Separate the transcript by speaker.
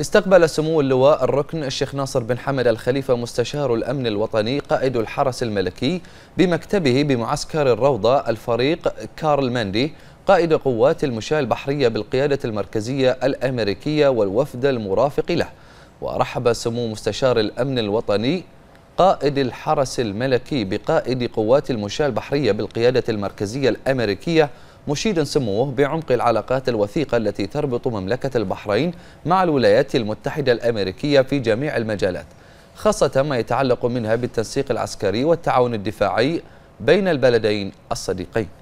Speaker 1: استقبل سمو اللواء الركن الشيخ ناصر بن حمد الخليفة مستشار الأمن الوطني قائد الحرس الملكي بمكتبه بمعسكر الروضة الفريق كارل ماندي قائد قوات المشاة البحرية بالقيادة المركزية الأمريكية والوفد المرافق له ورحب سمو مستشار الأمن الوطني قائد الحرس الملكي بقائد قوات المشاة البحرية بالقيادة المركزية الأمريكية مشيدا سموه بعمق العلاقات الوثيقة التي تربط مملكة البحرين مع الولايات المتحدة الأمريكية في جميع المجالات خاصة ما يتعلق منها بالتنسيق العسكري والتعاون الدفاعي بين البلدين
Speaker 2: الصديقين